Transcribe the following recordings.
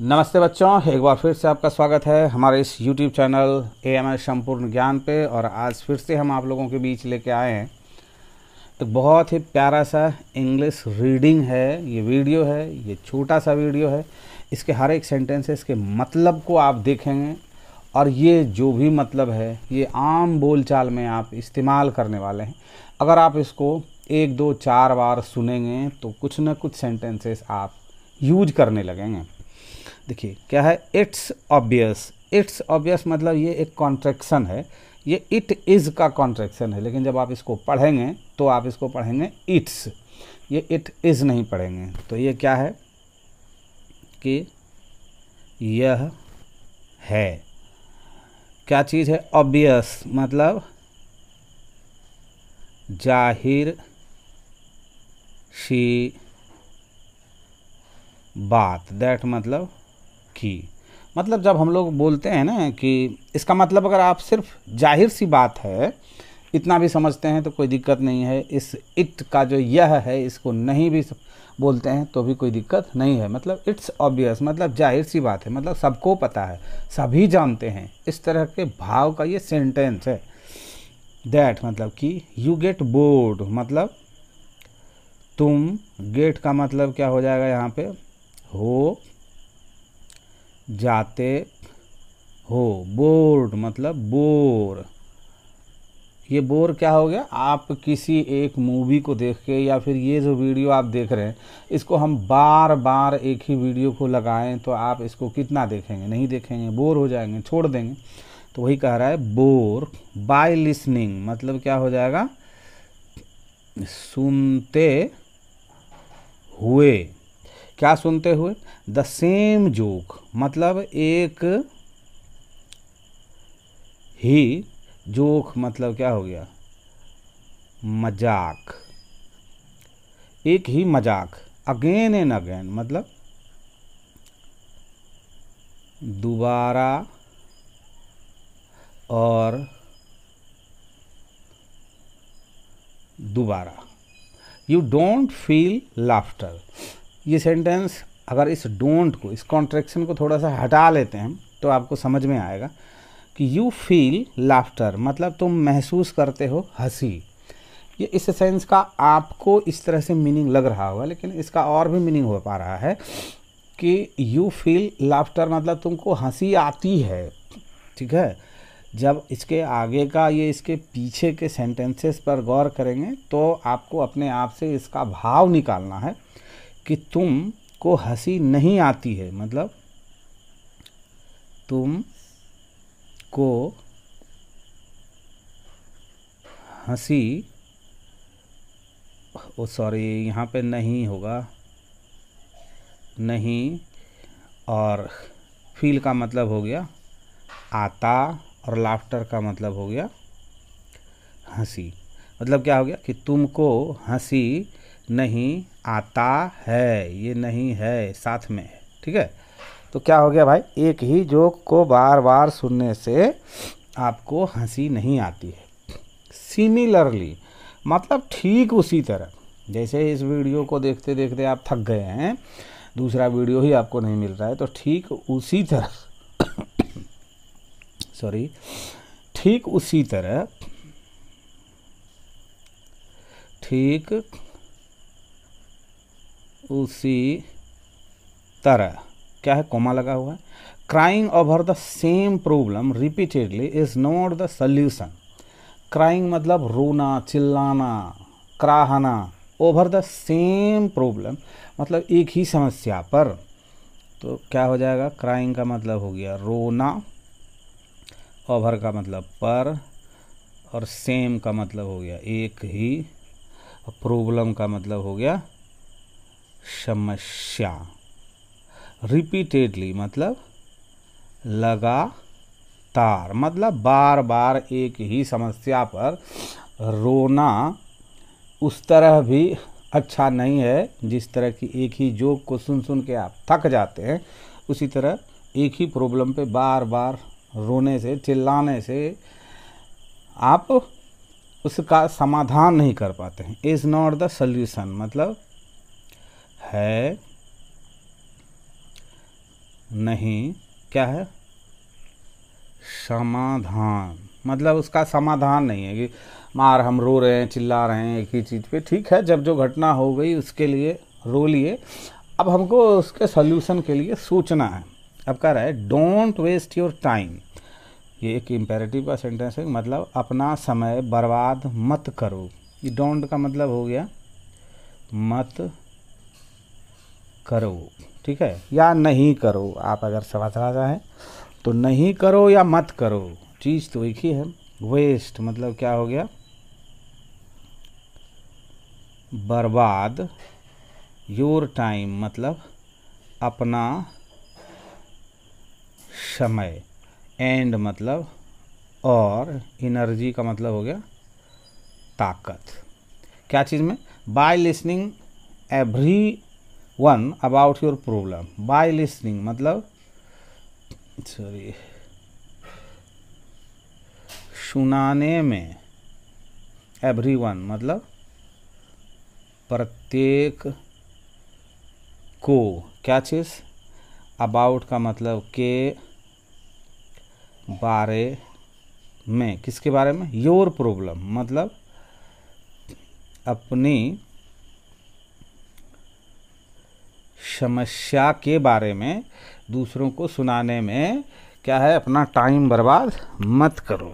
नमस्ते बच्चों एक बार फिर से आपका स्वागत है हमारे इस YouTube channel A M S संपूर्ण ज्ञान पे और आज फिर से हम आप लोगों के बीच लेके आए हैं एक तो बहुत ही प्यारा सा इंग्लिश रीडिंग है ये वीडियो है ये छोटा सा वीडियो है इसके हर एक सेंटेंसेस के मतलब को आप देखेंगे और ये जो भी मतलब है ये आम बोलचाल में आप इस्तेमाल करने वाले हैं अगर आप इसको एक दो चार बार सुनेंगे तो कुछ ना कुछ सेंटेंसेस आप यूज करने लगेंगे देखिए क्या है इट्स ऑब्वियस इट्स ऑब्वियस मतलब ये एक कॉन्ट्रेक्शन है ये इट इज़ का कॉन्ट्रेक्शन है लेकिन जब आप इसको पढ़ेंगे तो आप इसको पढ़ेंगे इट्स ये इट इज़ नहीं पढ़ेंगे तो ये क्या है कि यह है क्या चीज़ है ऑब्वियस मतलब जाहिर सी बात दैट मतलब की मतलब जब हम लोग बोलते हैं ना कि इसका मतलब अगर आप सिर्फ जाहिर सी बात है इतना भी समझते हैं तो कोई दिक्कत नहीं है इस इट का जो यह है इसको नहीं भी बोलते हैं तो भी कोई दिक्कत नहीं है मतलब इट्स ऑब्वियस मतलब जाहिर सी बात है मतलब सबको पता है सभी जानते हैं इस तरह के भाव का ये सेंटेंस है दैट मतलब कि यू गेट बोर्ड मतलब तुम गेट का मतलब क्या हो जाएगा यहाँ पे हो जाते हो बोर्ड मतलब बोर ये बोर क्या हो गया आप किसी एक मूवी को देख के या फिर ये जो वीडियो आप देख रहे हैं इसको हम बार बार एक ही वीडियो को लगाएं तो आप इसको कितना देखेंगे नहीं देखेंगे बोर हो जाएंगे छोड़ देंगे तो वही कह रहा है बोर बाय लिसनिंग मतलब क्या हो जाएगा सुनते हुए क्या सुनते हुए द सेम जोक मतलब एक ही जोक मतलब क्या हो गया मजाक एक ही मजाक अगेन एंड अगेन मतलब दोबारा और दोबारा यू डोंट फील लाफ्टर ये सेंटेंस अगर इस डोंट को इस कॉन्ट्रेक्शन को थोड़ा सा हटा लेते हैं तो आपको समझ में आएगा कि यू फील लाफ्टर मतलब तुम महसूस करते हो हंसी ये इस सेंस का आपको इस तरह से मीनिंग लग रहा होगा लेकिन इसका और भी मीनिंग हो पा रहा है कि यू फील लाफ्टर मतलब तुमको हंसी आती है ठीक है जब इसके आगे का ये इसके पीछे के सेंटेंसेस पर गौर करेंगे तो आपको अपने आप से इसका भाव निकालना है कि तुम को हंसी नहीं आती है मतलब तुम को हंसी ओ सॉरी यहाँ पे नहीं होगा नहीं और फील का मतलब हो गया आता और लाफ्टर का मतलब हो गया हंसी मतलब क्या हो गया कि तुमको हंसी नहीं आता है ये नहीं है साथ में है ठीक है तो क्या हो गया भाई एक ही जोक को बार बार सुनने से आपको हंसी नहीं आती है सिमिलरली मतलब ठीक उसी तरह जैसे इस वीडियो को देखते देखते आप थक गए हैं दूसरा वीडियो ही आपको नहीं मिल रहा है तो ठीक उसी तरह सॉरी ठीक उसी तरह ठीक उसी तरह क्या है कोमा लगा हुआ है crying over the same problem repeatedly is not the solution crying मतलब रोना चिल्लाना क्राहना ओवर द सेम प्रॉब्लम मतलब एक ही समस्या पर तो क्या हो जाएगा क्राइंग का मतलब हो गया रोना ओवर का मतलब पर और सेम का मतलब हो गया एक ही प्रॉब्लम का मतलब हो गया समस्या रिपीटेडली मतलब लगातार मतलब बार बार एक ही समस्या पर रोना उस तरह भी अच्छा नहीं है जिस तरह की एक ही जोक को सुन सुन के आप थक जाते हैं उसी तरह एक ही प्रॉब्लम पे बार बार रोने से चिल्लाने से आप उसका समाधान नहीं कर पाते हैं इज़ नॉट द सल्यूशन मतलब है नहीं क्या है समाधान मतलब उसका समाधान नहीं है कि मार हम रो रहे हैं चिल्ला रहे हैं एक ही चीज़ पे ठीक है जब जो घटना हो गई उसके लिए रो लिए अब हमको उसके सल्यूशन के लिए सोचना है अब कह रहा है डोंट वेस्ट योर टाइम ये एक इम्पेरेटिव का सेंटेंस है मतलब अपना समय बर्बाद मत करो ये डोंट का मतलब हो गया मत करो ठीक है या नहीं करो आप अगर समझ रहा है तो नहीं करो या मत करो चीज़ तो एक ही है वेस्ट मतलब क्या हो गया बर्बाद योर टाइम मतलब अपना समय एंड मतलब और एनर्जी का मतलब हो गया ताकत क्या चीज़ में by listening everyone about your problem by listening मतलब सॉरी सुनाने में एवरी वन मतलब प्रत्येक को क्या चीज़ अबाउट का मतलब के बारे में किसके बारे में योर प्रॉब्लम मतलब अपनी समस्या के बारे में दूसरों को सुनाने में क्या है अपना टाइम बर्बाद मत करो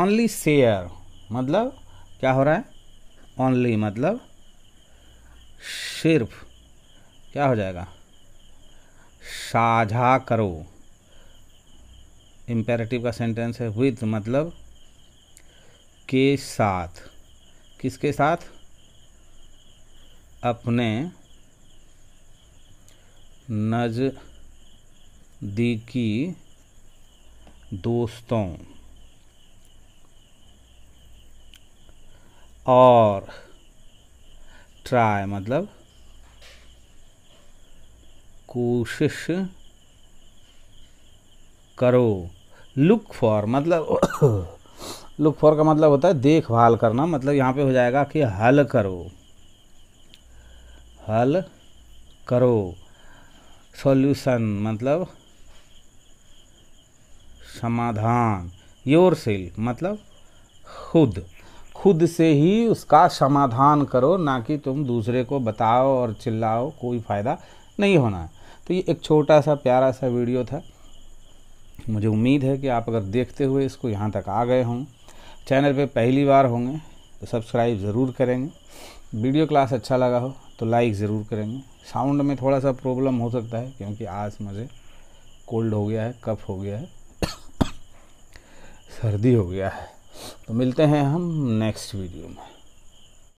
ओनली शेयर मतलब क्या हो रहा है ओनली मतलब सिर्फ क्या हो जाएगा साझा करो इम्पेरेटिव का सेंटेंस है विथ मतलब के साथ किसके साथ अपने नज़दीकी दोस्तों और ट्राई मतलब कोशिश करो लुक फॉर मतलब लुक फॉर का मतलब होता है देखभाल करना मतलब यहाँ पे हो जाएगा कि हल करो हल करो सॉल्यूशन मतलब समाधान योर सेल मतलब खुद खुद से ही उसका समाधान करो ना कि तुम दूसरे को बताओ और चिल्लाओ कोई फ़ायदा नहीं होना है तो ये एक छोटा सा प्यारा सा वीडियो था मुझे उम्मीद है कि आप अगर देखते हुए इसको यहाँ तक आ गए हों चैनल पे पहली बार होंगे तो सब्सक्राइब ज़रूर करेंगे वीडियो क्लास अच्छा लगा हो तो लाइक ज़रूर करेंगे साउंड में थोड़ा सा प्रॉब्लम हो सकता है क्योंकि आज मुझे कोल्ड हो गया है कफ हो गया है सर्दी हो गया है तो मिलते हैं हम नेक्स्ट वीडियो में